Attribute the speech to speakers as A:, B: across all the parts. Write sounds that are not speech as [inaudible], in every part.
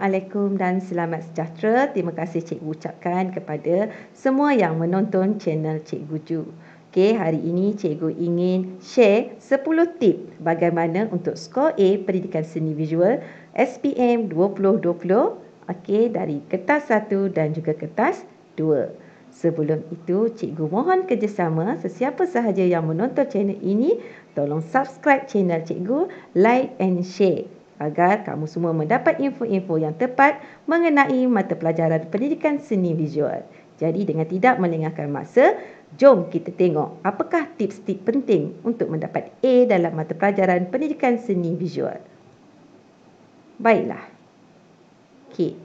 A: Assalamualaikum dan selamat sejahtera. Terima kasih cikgu ucapkan kepada semua yang menonton channel Cikgu Ju. Okey, hari ini cikgu ingin share 10 tip bagaimana untuk skor A Pendidikan Seni Visual SPM 2020. Okey, dari kertas 1 dan juga kertas 2. Sebelum itu, cikgu mohon kerjasama sesiapa sahaja yang menonton channel ini, tolong subscribe channel cikgu, like and share agar kamu semua mendapat info-info yang tepat mengenai mata pelajaran pendidikan seni visual. Jadi dengan tidak melengahkan masa, jom kita tengok apakah tips-tips penting untuk mendapat A dalam mata pelajaran pendidikan seni visual. Baiklah. Okey.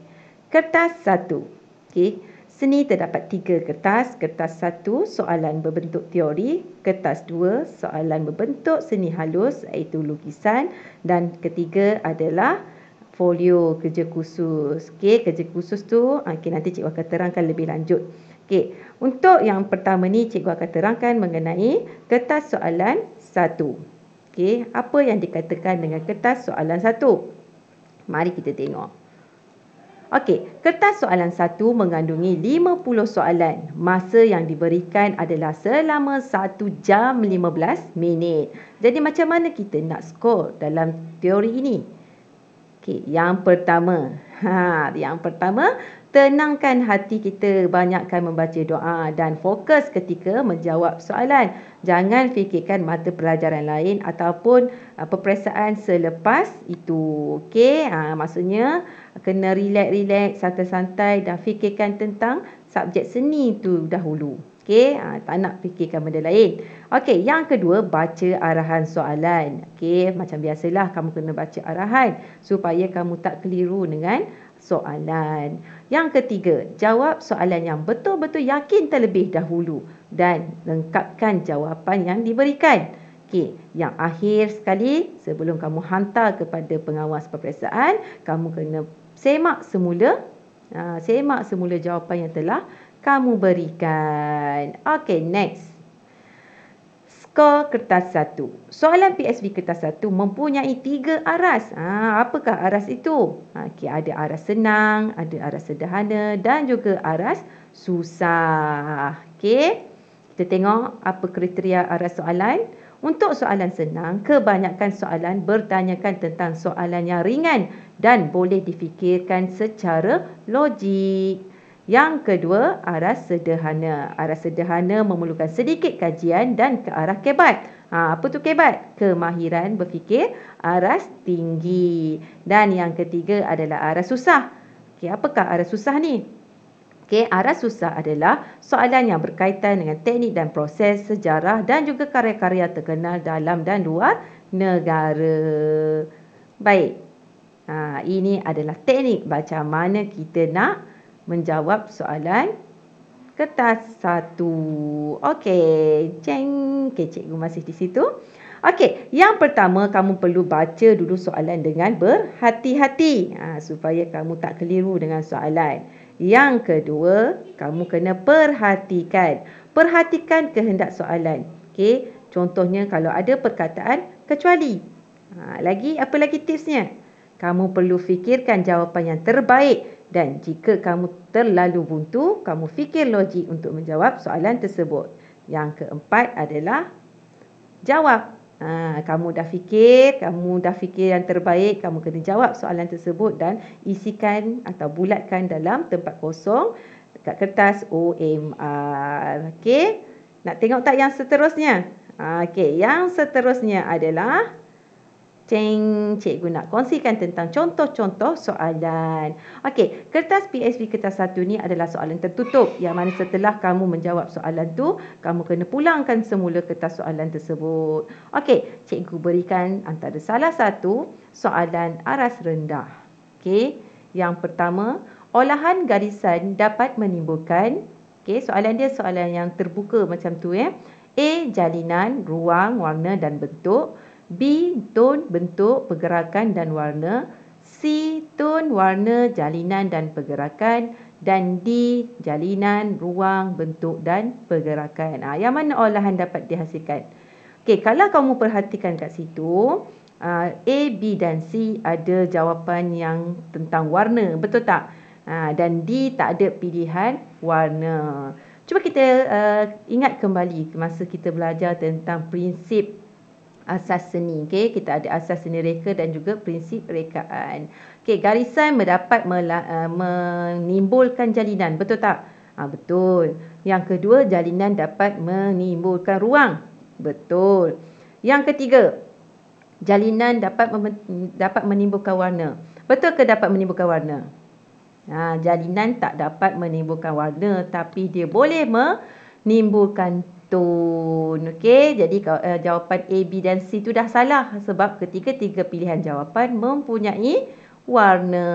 A: Kertas satu. Okey. Seni terdapat tiga kertas. Kertas satu, soalan berbentuk teori. Kertas dua, soalan berbentuk seni halus iaitu lukisan. Dan ketiga adalah folio kerja khusus. Okay, kerja khusus tu ah, okay, nanti cikgu akan terangkan lebih lanjut. Okay, untuk yang pertama ni cikgu akan terangkan mengenai kertas soalan satu. Okay, apa yang dikatakan dengan kertas soalan satu? Mari kita tengok. Okey, kertas soalan 1 mengandungi 50 soalan. Masa yang diberikan adalah selama 1 jam 15 minit. Jadi macam mana kita nak skor dalam teori ini? Okey, yang pertama. [laughs] Ha, yang pertama tenangkan hati kita banyakkan membaca doa dan fokus ketika menjawab soalan. Jangan fikirkan mata pelajaran lain ataupun uh, peperiksaan selepas itu. Okey, uh, maksudnya kena relax-relax, santai-santai dan fikirkan tentang subjek seni tu dahulu. Okey, uh, tak nak fikirkan benda lain. Okey, yang kedua baca arahan soalan. Okey, macam biasalah kamu kena baca arahan supaya kamu tak keliru dengan soalan. Yang ketiga, jawab soalan yang betul-betul yakin terlebih dahulu dan lengkapkan jawapan yang diberikan. Okey, yang akhir sekali sebelum kamu hantar kepada pengawas peperiksaan, kamu kena semak semula ah, semak semula jawapan yang telah kamu berikan. Okay, next skor kertas 1. Soalan PSB kertas 1 mempunyai tiga aras. Ha, apakah aras itu? Ha, okay, ada aras senang, ada aras sederhana dan juga aras susah. Okay. Kita tengok apa kriteria aras soalan. Untuk soalan senang, kebanyakan soalan bertanyakan tentang soalan yang ringan dan boleh difikirkan secara logik. Yang kedua, aras sederhana. Aras sederhana memerlukan sedikit kajian dan ke arah kebat. Ha, apa tu kebat? Kemahiran berfikir aras tinggi. Dan yang ketiga adalah aras susah. Okey, apakah aras susah ni? Okey, aras susah adalah soalan yang berkaitan dengan teknik dan proses sejarah dan juga karya-karya terkenal dalam dan luar negara. Baik. Ha, ini adalah teknik macam mana kita nak menjawab soalan kertas satu. Okey, ceng. Okey, cikgu masih di situ. Okey, yang pertama kamu perlu baca dulu soalan dengan berhati-hati ha, supaya kamu tak keliru dengan soalan. Yang kedua, kamu kena perhatikan. Perhatikan kehendak soalan. Okey, contohnya kalau ada perkataan kecuali. Ha, lagi, apa lagi tipsnya? Kamu perlu fikirkan jawapan yang terbaik dan jika kamu terlalu buntu, kamu fikir logik untuk menjawab soalan tersebut. Yang keempat adalah jawab. Ha, kamu dah fikir, kamu dah fikir yang terbaik, kamu kena jawab soalan tersebut dan isikan atau bulatkan dalam tempat kosong dekat kertas OMR. Okey, nak tengok tak yang seterusnya? Ha, okey, yang seterusnya adalah... Ceng, cikgu nak kongsikan tentang contoh-contoh soalan. Okey, kertas PSP kertas satu ni adalah soalan tertutup yang mana setelah kamu menjawab soalan tu, kamu kena pulangkan semula kertas soalan tersebut. Okey, cikgu berikan antara salah satu soalan aras rendah. Okey, yang pertama, olahan garisan dapat menimbulkan Okey, soalan dia soalan yang terbuka macam tu ya. Eh. A. Jalinan, ruang, warna dan bentuk. B. Tone bentuk pergerakan dan warna C. Tone warna jalinan dan pergerakan dan D. Jalinan, ruang, bentuk dan pergerakan. Ha, yang mana olahan dapat dihasilkan? Okay, kalau kamu perhatikan kat situ, ah, A, B dan C ada jawapan yang tentang warna. Betul tak? Ha, dan D tak ada pilihan warna. Cuba kita uh, ingat kembali masa kita belajar tentang prinsip asas seni. Okay? Kita ada asas seni reka dan juga prinsip rekaan. Okay, garisan dapat mela- eh, menimbulkan jalinan. Betul tak? Ha, betul. Yang kedua, jalinan dapat menimbulkan ruang. Betul. Yang ketiga, jalinan dapat dapat menimbulkan warna. Betul ke dapat menimbulkan warna? Ha, jalinan tak dapat menimbulkan warna tapi dia boleh menimbulkan pantun. Okey, jadi uh, jawapan A, B dan C tu dah salah sebab ketiga-tiga pilihan jawapan mempunyai warna.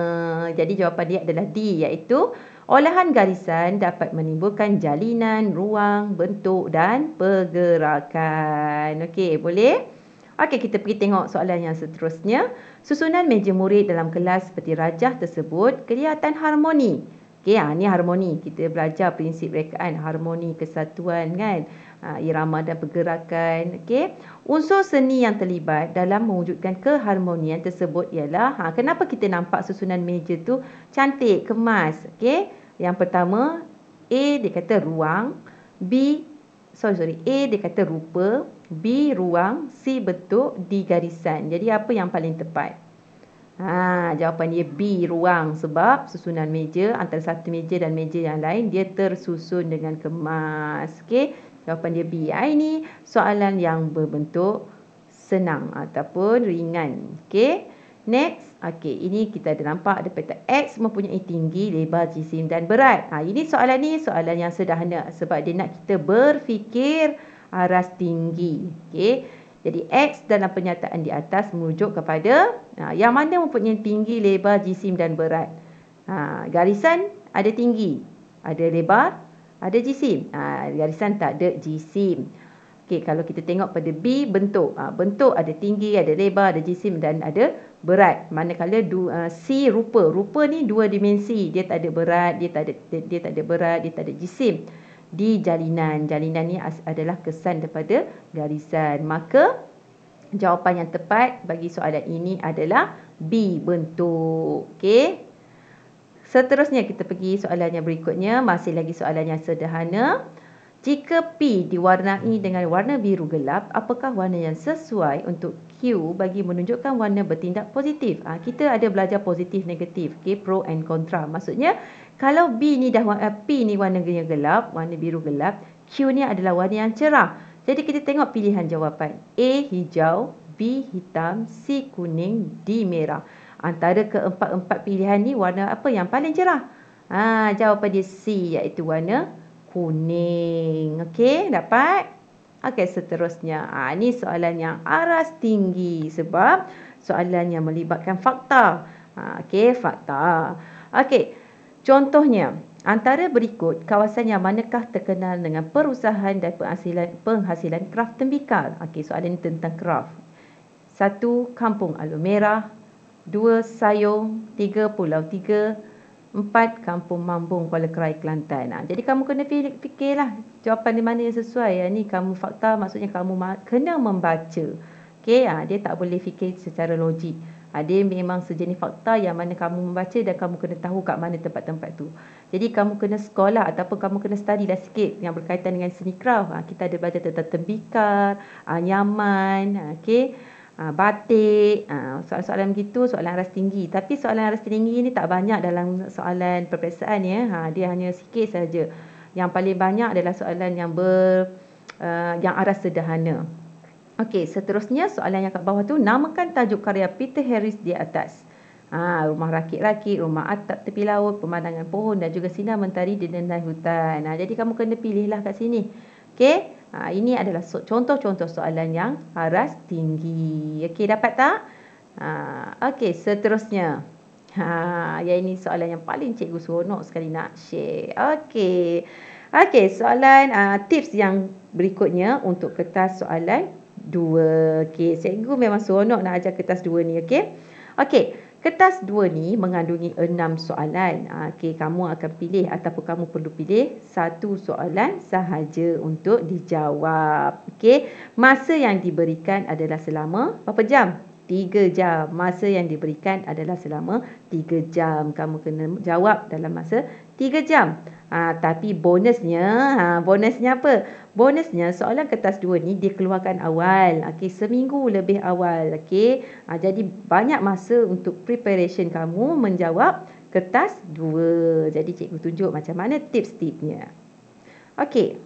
A: Jadi jawapan dia adalah D iaitu olahan garisan dapat menimbulkan jalinan, ruang, bentuk dan pergerakan. Okey, boleh? Okey, kita pergi tengok soalan yang seterusnya. Susunan meja murid dalam kelas seperti rajah tersebut kelihatan harmoni. Okey, ha, ni harmoni. Kita belajar prinsip rekaan harmoni kesatuan kan. Ha, irama dan pergerakan. Okey. Unsur seni yang terlibat dalam mewujudkan keharmonian tersebut ialah ha, kenapa kita nampak susunan meja tu cantik, kemas. Okey. Yang pertama, A dia kata ruang. B, sorry, sorry. A dia kata rupa. B, ruang. C, bentuk. D, garisan. Jadi apa yang paling tepat? Ha, jawapan dia B, ruang sebab susunan meja antara satu meja dan meja yang lain dia tersusun dengan kemas. Okay, jawapan dia B. Ah, ini soalan yang berbentuk senang ataupun ringan. Okay, next. Okay, ini kita ada nampak ada peta X mempunyai tinggi, lebar, jisim dan berat. Ha, ini soalan ni soalan yang sederhana sebab dia nak kita berfikir aras tinggi. Okay. Jadi X dalam penyataan di atas merujuk kepada ha, yang mana mempunyai tinggi, lebar, jisim dan berat. Ha, garisan ada tinggi, ada lebar, ada jisim. Ha, garisan tak ada jisim. Okay, kalau kita tengok pada B, bentuk. Ha, bentuk ada tinggi, ada lebar, ada jisim dan ada berat. Manakala du, uh, C, rupa. Rupa ni dua dimensi. Dia tak ada berat, dia tak ada, dia, dia tak ada berat, dia tak ada jisim di jalinan. Jalinan ni adalah kesan daripada garisan. Maka jawapan yang tepat bagi soalan ini adalah B bentuk. Okey. Seterusnya kita pergi soalan yang berikutnya. Masih lagi soalan yang sederhana. Jika P diwarnai dengan warna biru gelap, apakah warna yang sesuai untuk Q bagi menunjukkan warna bertindak positif? Ha, kita ada belajar positif negatif, okay, pro and contra. Maksudnya, kalau B ni dah eh, P ni warnanya gelap, warna biru gelap, Q ni adalah warna yang cerah. Jadi kita tengok pilihan jawapan. A hijau, B hitam, C kuning, D merah. Antara keempat-empat pilihan ni warna apa yang paling cerah? Ha, jawapan dia C iaitu warna kuning. Okey, dapat? Okey, seterusnya. Ha, ni soalan yang aras tinggi sebab soalan yang melibatkan fakta. Ha, Okey, fakta. Okey. Contohnya, antara berikut kawasan yang manakah terkenal dengan perusahaan dan penghasilan, penghasilan kraft tembikar. Okey, soalan ini tentang kraft. Satu, Kampung Alu Merah. Dua, Sayong. Tiga, Pulau Tiga. Empat, Kampung Mambung, Kuala Kerai, Kelantan. Ha, jadi kamu kena fikirlah jawapan di mana yang sesuai. Ya. Ni kamu fakta maksudnya kamu kena membaca. okay ya ha, dia tak boleh fikir secara logik. Ada memang sejenis fakta yang mana kamu membaca dan kamu kena tahu kat mana tempat-tempat tu. Jadi kamu kena sekolah ataupun kamu kena study lah sikit yang berkaitan dengan seni kraf. Ha, kita ada belajar tentang tembikar, ha, nyaman, ha, okay. ha, batik, ha, soalan-soalan begitu, soalan aras tinggi. Tapi soalan aras tinggi ni tak banyak dalam soalan perperiksaan ya. Ha, dia hanya sikit saja. Yang paling banyak adalah soalan yang ber... Uh, yang aras sederhana Okey, seterusnya soalan yang kat bawah tu namakan tajuk karya Peter Harris di atas. Ha, rumah rakit-rakit, rumah atap tepi laut, pemandangan pohon dan juga sinar mentari di dendai hutan. Ha, jadi kamu kena pilihlah kat sini. Okey, ha, ini adalah contoh-contoh soalan yang aras tinggi. Okey, dapat tak? Ha, Okey, seterusnya. Ha, ya ini soalan yang paling cikgu seronok sekali nak share. Okey. Okey, soalan uh, tips yang berikutnya untuk kertas soalan dua. Okey, cikgu memang seronok nak ajar kertas dua ni, okey? Okey, kertas dua ni mengandungi enam soalan. Ah, okey, kamu akan pilih ataupun kamu perlu pilih satu soalan sahaja untuk dijawab. Okey, masa yang diberikan adalah selama berapa jam? tiga jam. Masa yang diberikan adalah selama tiga jam. Kamu kena jawab dalam masa Tiga jam. Ha, tapi bonusnya, ha, bonusnya apa? Bonusnya soalan kertas dua ni dikeluarkan awal. okay, seminggu lebih awal. okay. Ha, ah, jadi banyak masa untuk preparation kamu menjawab kertas dua. Jadi cikgu tunjuk macam mana tips-tipsnya. Okay.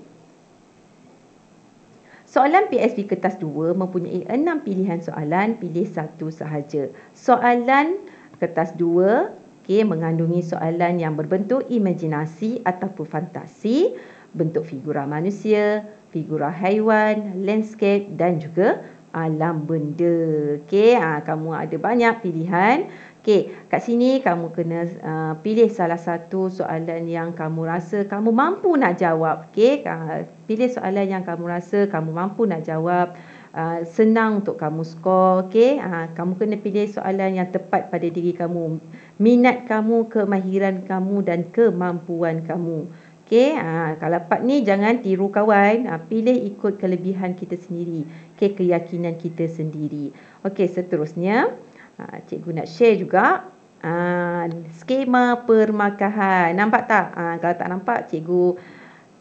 A: Soalan PSB kertas 2 mempunyai 6 pilihan soalan, pilih satu sahaja. Soalan kertas 2 okey mengandungi soalan yang berbentuk imajinasi ataupun fantasi bentuk figura manusia, figura haiwan, landscape dan juga alam benda. Okey, ha, kamu ada banyak pilihan. Okey, kat sini kamu kena uh, pilih salah satu soalan yang kamu rasa kamu mampu nak jawab. Okey, uh, pilih soalan yang kamu rasa kamu mampu nak jawab. Ah, senang untuk kamu skor okay? uh, ah, kamu kena pilih soalan yang tepat pada diri kamu minat kamu kemahiran kamu dan kemampuan kamu okay? uh, ah, kalau part ni jangan tiru kawan uh, pilih ikut kelebihan kita sendiri okey keyakinan kita sendiri okey seterusnya uh, cikgu nak share juga Uh, skema permakahan nampak tak uh, kalau tak nampak cikgu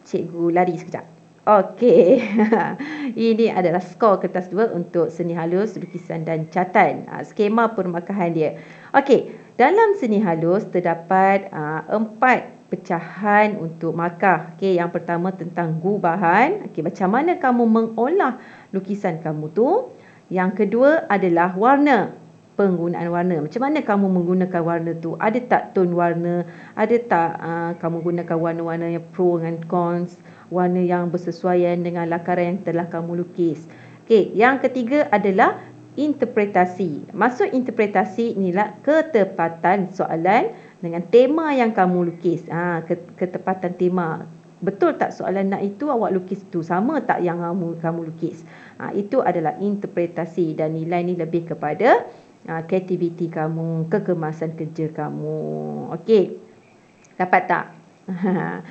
A: cikgu lari sekejap Okey. [laughs] Ini adalah skor kertas dua untuk seni halus, lukisan dan catan. Ha, ah, skema permakahan dia. Okey. Dalam seni halus terdapat ha, empat pecahan untuk makah. Okey, yang pertama tentang gubahan. Okey, macam mana kamu mengolah lukisan kamu tu? Yang kedua adalah warna. Penggunaan warna. Macam mana kamu menggunakan warna tu? Ada tak tone warna? Ada tak uh, kamu gunakan warna-warna yang pro dan cons? warna yang bersesuaian dengan lakaran yang telah kamu lukis. Okey, yang ketiga adalah interpretasi. Maksud interpretasi inilah ketepatan soalan dengan tema yang kamu lukis. Ha, ketepatan tema. Betul tak soalan nak itu awak lukis tu sama tak yang kamu, kamu lukis? Ha, itu adalah interpretasi dan nilai ni lebih kepada ha, kreativiti kamu, kekemasan kerja kamu. Okey. Dapat tak? Ha. [laughs]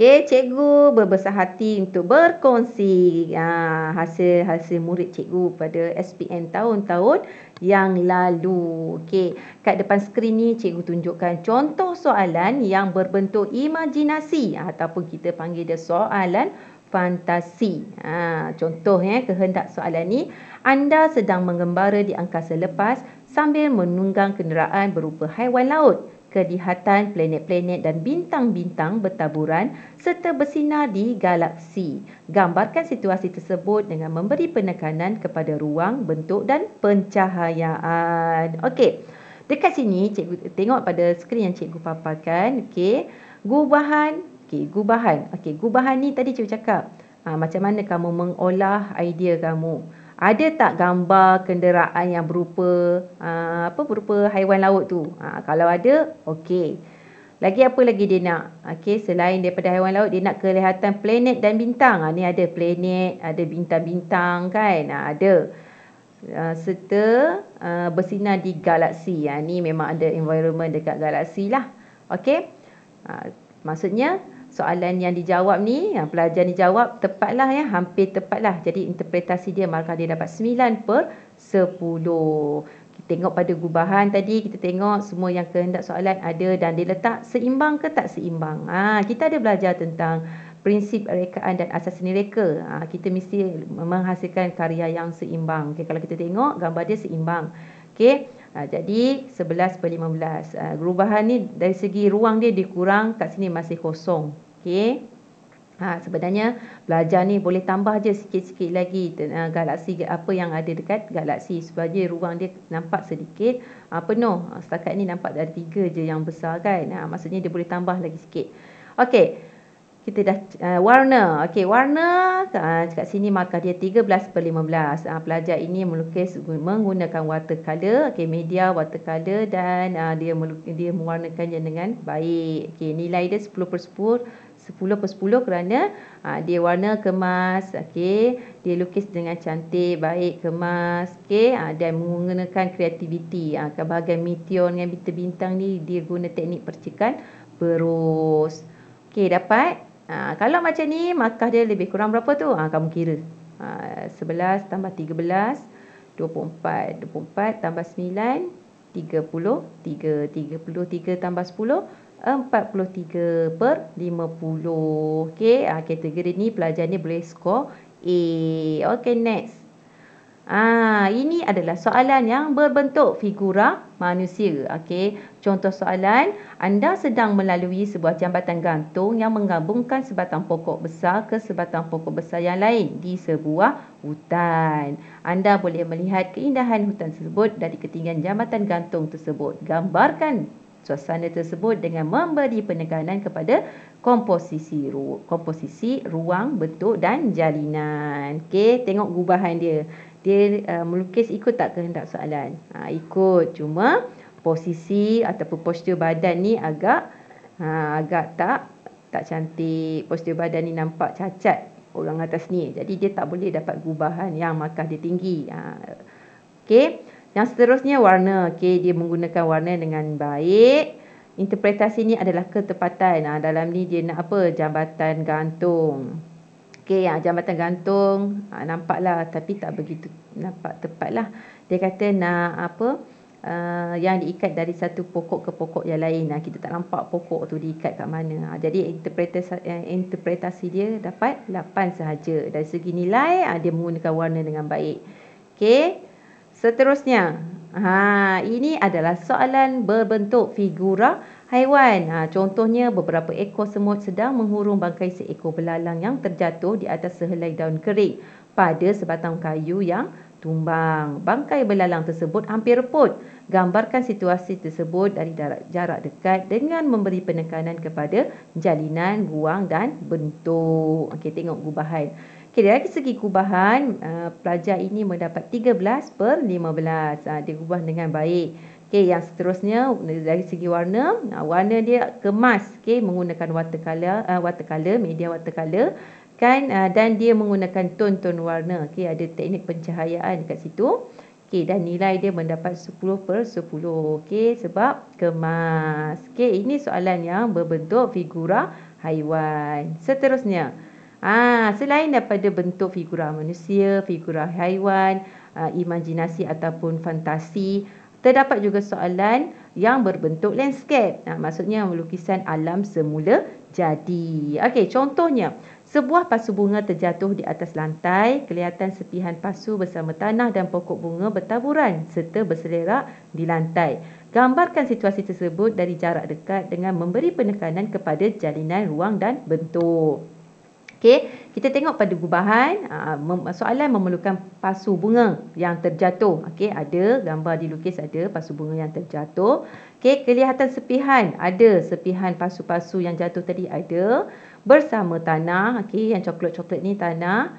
A: Okey, cikgu berbesar hati untuk berkongsi ah, hasil-hasil ha, murid cikgu pada SPM tahun-tahun yang lalu. Okey, kat depan skrin ni cikgu tunjukkan contoh soalan yang berbentuk imajinasi ataupun kita panggil dia soalan fantasi. Ha, ah, contoh eh, kehendak soalan ni, anda sedang mengembara di angkasa lepas sambil menunggang kenderaan berupa haiwan laut kelihatan planet-planet dan bintang-bintang bertaburan serta bersinar di galaksi. Gambarkan situasi tersebut dengan memberi penekanan kepada ruang, bentuk dan pencahayaan. Okey. Dekat sini cikgu tengok pada skrin yang cikgu paparkan, okey. Gubahan, okey, gubahan. Okey, gubahan ni tadi cikgu cakap, ha, macam mana kamu mengolah idea kamu? ada tak gambar kenderaan yang berupa uh, apa berupa haiwan laut tu? Uh, kalau ada, okey. Lagi apa lagi dia nak? Okey, selain daripada haiwan laut, dia nak kelihatan planet dan bintang. Uh, ni ada planet, ada bintang-bintang kan? Uh, ada. Uh, serta uh, bersinar di galaksi. Uh, ni memang ada environment dekat galaksi lah. Okey. Uh, maksudnya, soalan yang dijawab ni, yang pelajar ni jawab tepatlah ya, hampir tepatlah. Jadi interpretasi dia markah dia dapat 9 per 10. Kita tengok pada gubahan tadi, kita tengok semua yang kehendak soalan ada dan dia letak seimbang ke tak seimbang. Ha, kita ada belajar tentang prinsip rekaan dan asas seni reka. Ha, kita mesti menghasilkan karya yang seimbang. Okay, kalau kita tengok gambar dia seimbang. Okay. Ha, jadi 11 per 15. Ha, ah, perubahan ni dari segi ruang dia dikurang kat sini masih kosong. okay Ha, ah, sebenarnya belajar ni boleh tambah je sikit-sikit lagi uh, galaksi apa yang ada dekat galaksi sebabnya ruang dia nampak sedikit uh, penuh setakat ni nampak ada tiga je yang besar kan ha, maksudnya dia boleh tambah lagi sikit okay kita dah uh, warna. Okey, warna uh, kat sini markah dia 13 per 15. Uh, ah, pelajar ini melukis menggunakan watercolor. Okey, media watercolor dan uh, dia dia mewarnakannya dengan baik. Okey, nilai dia 10 per 10. 10 per 10 kerana uh, dia warna kemas. okay dia lukis dengan cantik, baik, kemas. okay uh, dan menggunakan kreativiti. Uh, ah, kebahagian meteor dengan bintang-bintang ni dia guna teknik percikan berus. Okey, dapat? Ha, kalau macam ni markah dia lebih kurang berapa tu? Ha, kamu kira. Ha, 11 tambah 13, 24. 24 tambah 9, 33. 33 tambah 10, 43 per 50. Okay, ha, kategori ni pelajar ni boleh skor A. Okay, next. Ah, ini adalah soalan yang berbentuk figura manusia. Okey, contoh soalan, anda sedang melalui sebuah jambatan gantung yang menggabungkan sebatang pokok besar ke sebatang pokok besar yang lain di sebuah hutan. Anda boleh melihat keindahan hutan tersebut dari ketinggian jambatan gantung tersebut. Gambarkan suasana tersebut dengan memberi penekanan kepada komposisi ru komposisi ruang, bentuk dan jalinan. Okey, tengok gubahan dia dia uh, melukis ikut tak kehendak soalan? Ha, ikut. Cuma posisi ataupun postur badan ni agak ha, agak tak tak cantik. Postur badan ni nampak cacat orang atas ni. Jadi dia tak boleh dapat gubahan yang markah dia tinggi. Ha, okay. Yang seterusnya warna. Okay. Dia menggunakan warna dengan baik. Interpretasi ni adalah ketepatan. Ha, dalam ni dia nak apa? Jambatan gantung. Okey, yang ah, jambatan gantung ha, nampaklah tapi tak begitu nampak tepatlah. Dia kata nak apa? Uh, yang diikat dari satu pokok ke pokok yang lain. Nah, kita tak nampak pokok tu diikat kat mana. Ha, jadi interpretasi, uh, eh, interpretasi dia dapat 8 sahaja. Dari segi nilai uh, dia menggunakan warna dengan baik. Okay, Seterusnya, ha, ini adalah soalan berbentuk figura haiwan. Ha, contohnya beberapa ekor semut sedang menghurung bangkai seekor belalang yang terjatuh di atas sehelai daun kering pada sebatang kayu yang tumbang. Bangkai belalang tersebut hampir reput. Gambarkan situasi tersebut dari jarak dekat dengan memberi penekanan kepada jalinan, ruang dan bentuk. Okey, tengok gubahan. Okey, dari segi gubahan, uh, eh, pelajar ini mendapat 13 per 15. Uh, ha, dia gubah dengan baik. Okey, yang seterusnya dari segi warna, ah, warna dia kemas, okey, menggunakan watercolor, uh, watercolor, media watercolor kan uh, dan dia menggunakan tone-tone warna. Okey, ada teknik pencahayaan dekat situ. Okey, dan nilai dia mendapat 10 per 10. Okey, sebab kemas. Okey, ini soalan yang berbentuk figura haiwan. Seterusnya. Ah, selain daripada bentuk figura manusia, figura haiwan, uh, imajinasi ataupun fantasi, Terdapat juga soalan yang berbentuk landscape. Nah, maksudnya lukisan alam semula jadi. Okey, contohnya. Sebuah pasu bunga terjatuh di atas lantai. Kelihatan sepihan pasu bersama tanah dan pokok bunga bertaburan serta berselerak di lantai. Gambarkan situasi tersebut dari jarak dekat dengan memberi penekanan kepada jalinan ruang dan bentuk. Okey, kita tengok pada gubahan aa, ah, soalan memerlukan pasu bunga yang terjatuh. Okey, ada gambar dilukis ada pasu bunga yang terjatuh. Okey, kelihatan sepihan ada sepihan pasu-pasu yang jatuh tadi ada bersama tanah. Okey, yang coklat-coklat ni tanah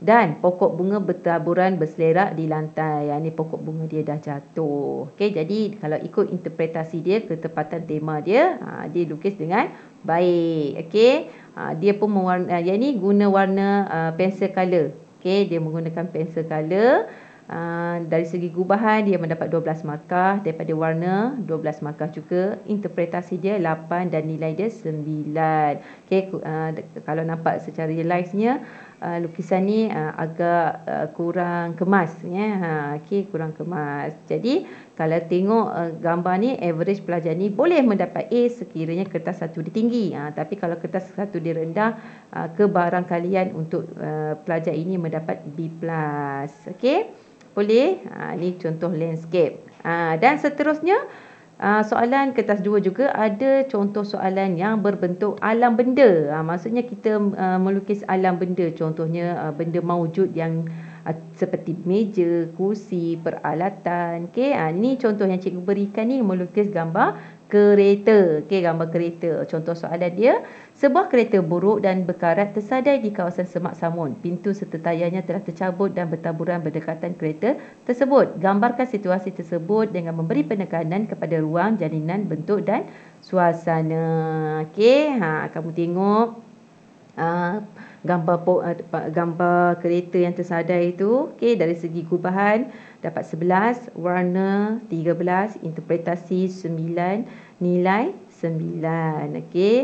A: dan pokok bunga bertaburan berselerak di lantai. Yang ni pokok bunga dia dah jatuh. Okey, jadi kalau ikut interpretasi dia, ketepatan tema dia, ha, dia lukis dengan baik. Okey, ha, dia pun mewarna, ha, yang ni guna warna pensel color. Okey, dia menggunakan pensel color. Dari segi gubahan, dia mendapat 12 markah. Daripada warna, 12 markah juga. Interpretasi dia 8 dan nilai dia 9. Okey, kalau nampak secara realize-nya, uh, lukisan ni uh, agak uh, kurang kemas ya yeah? ha okay, kurang kemas jadi kalau tengok uh, gambar ni average pelajar ni boleh mendapat A sekiranya kertas satu dia tinggi ha, tapi kalau kertas satu dia rendah uh, kebarangkalian untuk uh, pelajar ini mendapat B plus okey boleh ha, ni contoh landscape ha, dan seterusnya uh, Ah, soalan kertas dua juga ada contoh soalan yang berbentuk alam benda. Ha, maksudnya kita uh, melukis alam benda. Contohnya uh, benda mawujud yang uh, seperti meja, kursi, peralatan. Okay? Ha, ini contoh yang cikgu berikan ni melukis gambar kereta. Okey, gambar kereta. Contoh soalan dia. Sebuah kereta buruk dan berkarat tersadai di kawasan Semak Samun. Pintu serta tayarnya telah tercabut dan bertaburan berdekatan kereta tersebut. Gambarkan situasi tersebut dengan memberi penekanan kepada ruang, jalinan, bentuk dan suasana. Okey, ha, kamu tengok. Ha, gambar ha, gambar kereta yang tersadai itu. okay dari segi kubahan dapat 11, warna 13, interpretasi 9, nilai 9. Okey.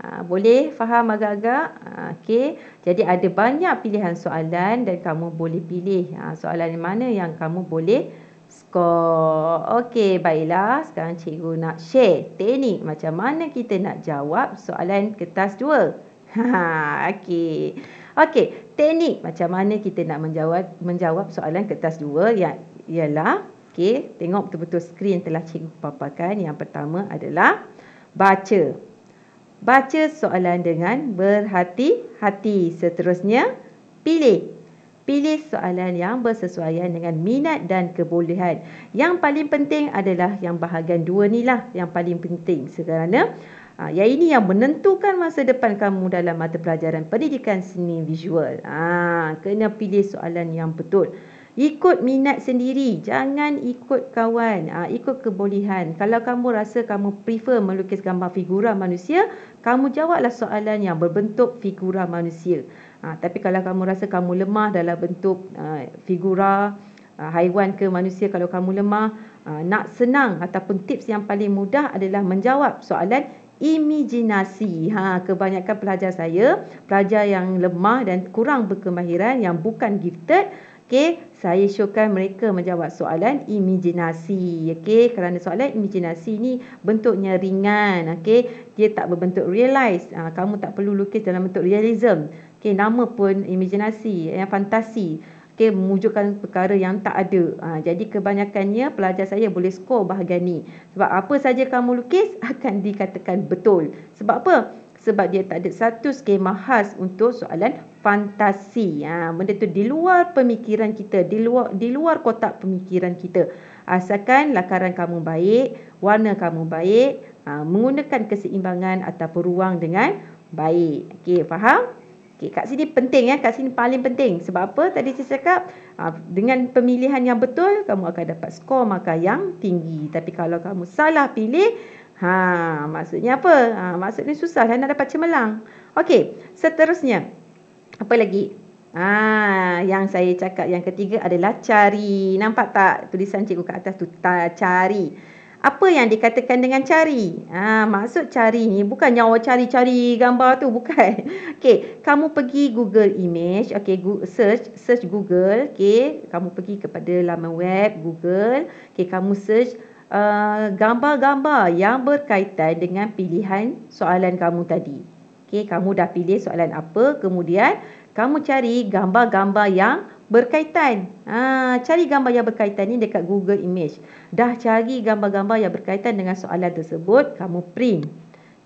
A: Ha, boleh faham agak-agak? Ha, Okey. Jadi ada banyak pilihan soalan dan kamu boleh pilih ha, soalan mana yang kamu boleh skor. Okey, baiklah. Sekarang cikgu nak share teknik macam mana kita nak jawab soalan kertas dua? [laughs] Ha, ha, Okey. Okey, teknik macam mana kita nak menjawab menjawab soalan kertas dua? yang ialah okey, tengok betul-betul skrin telah cikgu paparkan. Yang pertama adalah baca. Baca soalan dengan berhati-hati. Seterusnya, pilih Pilih soalan yang bersesuaian dengan minat dan kebolehan. Yang paling penting adalah yang bahagian dua ni lah yang paling penting. Sekarang Ha, yang ini yang menentukan masa depan kamu dalam mata pelajaran pendidikan seni visual. Ha, kena pilih soalan yang betul. Ikut minat sendiri. Jangan ikut kawan. Ha, ikut kebolehan. Kalau kamu rasa kamu prefer melukis gambar figura manusia, kamu jawablah soalan yang berbentuk figura manusia. Ha, tapi kalau kamu rasa kamu lemah dalam bentuk ha, figura, ha, haiwan ke manusia kalau kamu lemah, ha, nak senang ataupun tips yang paling mudah adalah menjawab soalan imajinasi. Ha, kebanyakan pelajar saya, pelajar yang lemah dan kurang berkemahiran yang bukan gifted, okey, saya syorkan mereka menjawab soalan imajinasi. Okey, kerana soalan imajinasi ni bentuknya ringan, okey. Dia tak berbentuk realize. Ha, kamu tak perlu lukis dalam bentuk realism. Okey, nama pun imajinasi, yang fantasi okay, memujukkan perkara yang tak ada. Ha, jadi kebanyakannya pelajar saya boleh skor bahagian ni. Sebab apa saja kamu lukis [laughs] akan dikatakan betul. Sebab apa? Sebab dia tak ada satu skema khas untuk soalan fantasi. Ha, benda tu di luar pemikiran kita, di luar, di luar kotak pemikiran kita. Asalkan lakaran kamu baik, warna kamu baik, ha, menggunakan keseimbangan atau ruang dengan baik. Okey, faham? Okey, kat sini penting ya, kat sini paling penting. Sebab apa? Tadi saya cakap ah, dengan pemilihan yang betul kamu akan dapat skor markah yang tinggi. Tapi kalau kamu salah pilih, ha, maksudnya apa? Ha, maksudnya susah lah nak dapat cemerlang. Okey, seterusnya. Apa lagi? Ha, yang saya cakap yang ketiga adalah cari. Nampak tak tulisan cikgu kat atas tu? Cari apa yang dikatakan dengan cari? Ha, maksud cari ni bukan nyawa cari-cari gambar tu bukan. [laughs] Okey, kamu pergi Google Image, okey go- search search Google, okey, kamu pergi kepada laman web Google, okey kamu search uh, gambar-gambar yang berkaitan dengan pilihan soalan kamu tadi. Okey, kamu dah pilih soalan apa, kemudian kamu cari gambar-gambar yang berkaitan. Ha, cari gambar yang berkaitan ni dekat Google Image. Dah cari gambar-gambar yang berkaitan dengan soalan tersebut, kamu print.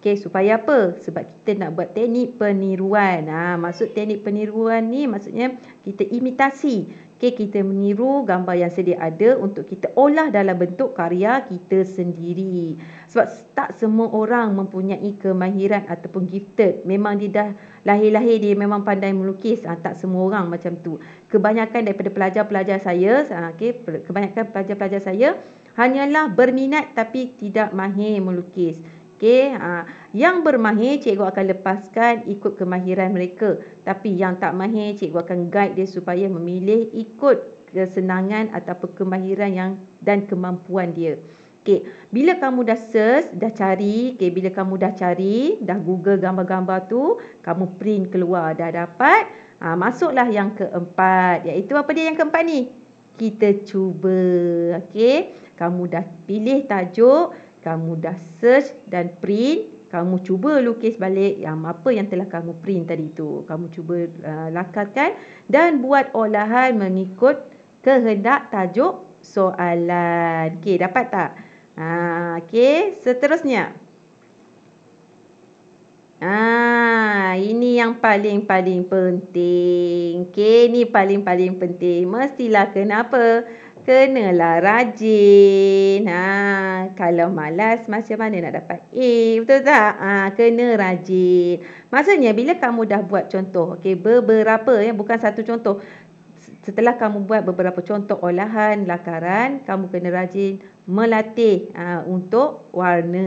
A: Okay, supaya apa? Sebab kita nak buat teknik peniruan. Ha, maksud teknik peniruan ni maksudnya kita imitasi. Okey, kita meniru gambar yang sedia ada untuk kita olah dalam bentuk karya kita sendiri. Sebab tak semua orang mempunyai kemahiran ataupun gifted. Memang dia dah lahir-lahir dia memang pandai melukis. Ha, tak semua orang macam tu. Kebanyakan daripada pelajar-pelajar saya, ah, okey, kebanyakan pelajar-pelajar saya hanyalah berminat tapi tidak mahir melukis. Okay, ha, yang bermahir cikgu akan lepaskan ikut kemahiran mereka. Tapi yang tak mahir cikgu akan guide dia supaya memilih ikut kesenangan atau kemahiran yang dan kemampuan dia. Okay, bila kamu dah search, dah cari, okay, bila kamu dah cari, dah google gambar-gambar tu, kamu print keluar, dah dapat, ha, masuklah yang keempat. Iaitu apa dia yang keempat ni? Kita cuba. Okay, kamu dah pilih tajuk, kamu dah search dan print kamu cuba lukis balik yang apa yang telah kamu print tadi tu kamu cuba uh, lakarkan dan buat olahan mengikut kehendak tajuk soalan okey dapat tak ha okey seterusnya Ah, ini yang paling-paling penting. Okey, ni paling-paling penting. Mestilah kenapa? Kenalah rajin. Ha, kalau malas macam mana nak dapat A? Eh, betul tak? Ha, kena rajin. Maksudnya bila kamu dah buat contoh, okay, beberapa ya, bukan satu contoh. Setelah kamu buat beberapa contoh olahan, lakaran, kamu kena rajin melatih ha, untuk warna.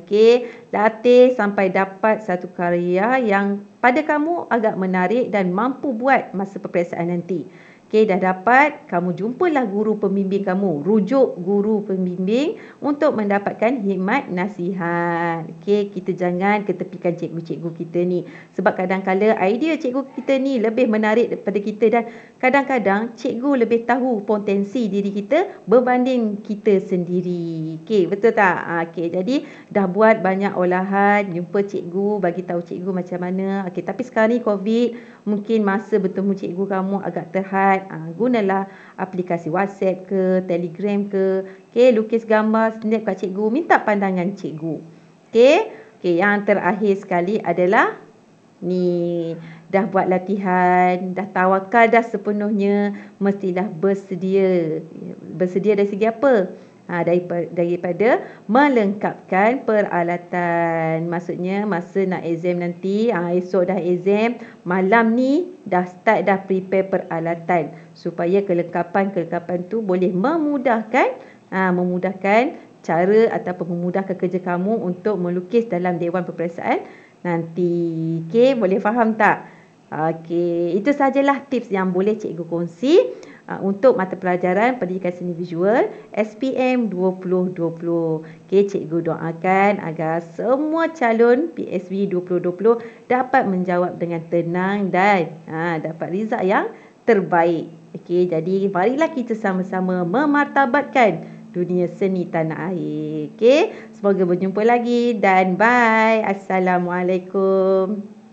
A: Okey, latih sampai dapat satu karya yang pada kamu agak menarik dan mampu buat masa peperiksaan nanti. Okey, dah dapat. Kamu jumpalah guru pembimbing kamu. Rujuk guru pembimbing untuk mendapatkan hikmat nasihat. Okey, kita jangan ketepikan cikgu-cikgu kita ni. Sebab kadang-kadang idea cikgu kita ni lebih menarik daripada kita. Dan kadang-kadang cikgu lebih tahu potensi diri kita berbanding kita sendiri. Okey, betul tak? Ah, okey, jadi dah buat banyak olahan. Jumpa cikgu, bagi tahu cikgu macam mana. Okey, tapi sekarang ni COVID. Mungkin masa bertemu cikgu kamu agak terhad uh, gunalah aplikasi WhatsApp ke, Telegram ke, okay, lukis gambar, snap kat cikgu, minta pandangan cikgu. Okay, okay yang terakhir sekali adalah ni dah buat latihan, dah tawakal dah sepenuhnya, mestilah bersedia. Bersedia dari segi apa? ha, ah, daripada, daripada melengkapkan peralatan. Maksudnya masa nak exam nanti, ha, esok dah exam, malam ni dah start dah prepare peralatan supaya kelengkapan-kelengkapan tu boleh memudahkan ha, memudahkan cara ataupun memudahkan kerja kamu untuk melukis dalam Dewan Perperiksaan nanti. Okay, boleh faham tak? Okay, itu sajalah tips yang boleh cikgu kongsi. Ah, untuk mata pelajaran pendidikan seni visual SPM 2020. Okey, cikgu doakan agar semua calon PSV 2020 dapat menjawab dengan tenang dan ha, dapat result yang terbaik. Okey, jadi marilah kita sama-sama memartabatkan dunia seni tanah air. Okey, semoga berjumpa lagi dan bye. Assalamualaikum.